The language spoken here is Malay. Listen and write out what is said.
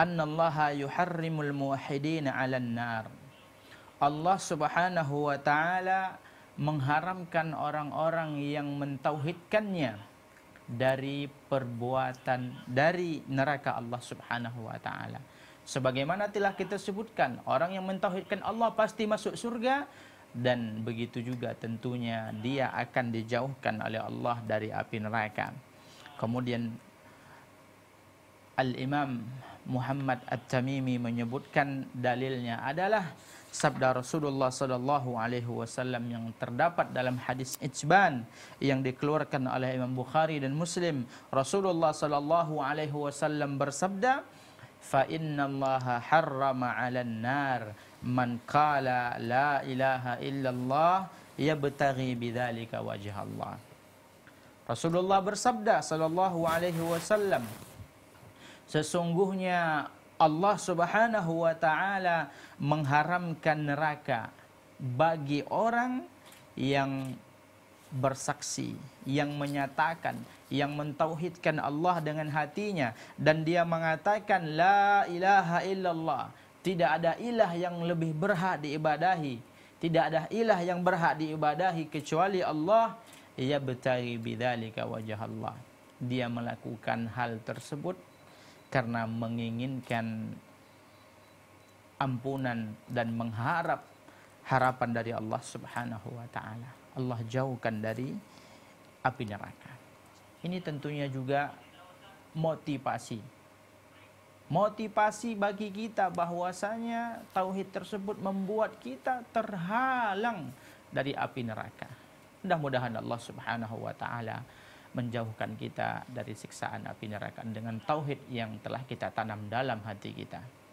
annallaha yuharrimul muwahhidin 'alan nar. Allah Subhanahu wa taala mengharamkan orang-orang yang mentauhidkannya dari perbuatan dari neraka Allah Subhanahu wa taala. Sebagaimana telah kita sebutkan, orang yang mentauhidkan Allah pasti masuk surga dan begitu juga tentunya dia akan dijauhkan oleh Allah dari api neraka. Kemudian Al-Imam Muhammad At-Tamimi menyebutkan dalilnya adalah sabda Rasulullah sallallahu alaihi wasallam yang terdapat dalam hadis Ijban yang dikeluarkan oleh Imam Bukhari dan Muslim. Rasulullah sallallahu alaihi wasallam bersabda, "Fa inna Allah harrama 'alan nar man qala la ilaha illallah yabtaghi bidzalika wajh Allah." Rasulullah bersabda sallallahu alaihi wasallam, sesungguhnya Allah Subhanahu wa taala mengharamkan neraka bagi orang yang bersaksi, yang menyatakan, yang mentauhidkan Allah dengan hatinya dan dia mengatakan la ilaha illallah, tidak ada ilah yang lebih berhak diibadahi, tidak ada ilah yang berhak diibadahi kecuali Allah, Ia bertari bidzalika wajah Allah. Dia melakukan hal tersebut karena menginginkan ampunan dan mengharap harapan dari Allah Subhanahu wa taala. Allah jauhkan dari api neraka. Ini tentunya juga motivasi. Motivasi bagi kita bahwasanya tauhid tersebut membuat kita terhalang dari api neraka. Mudah-mudahan Allah Subhanahu wa taala menjauhkan kita dari siksaan api neraka dengan tauhid yang telah kita tanam dalam hati kita.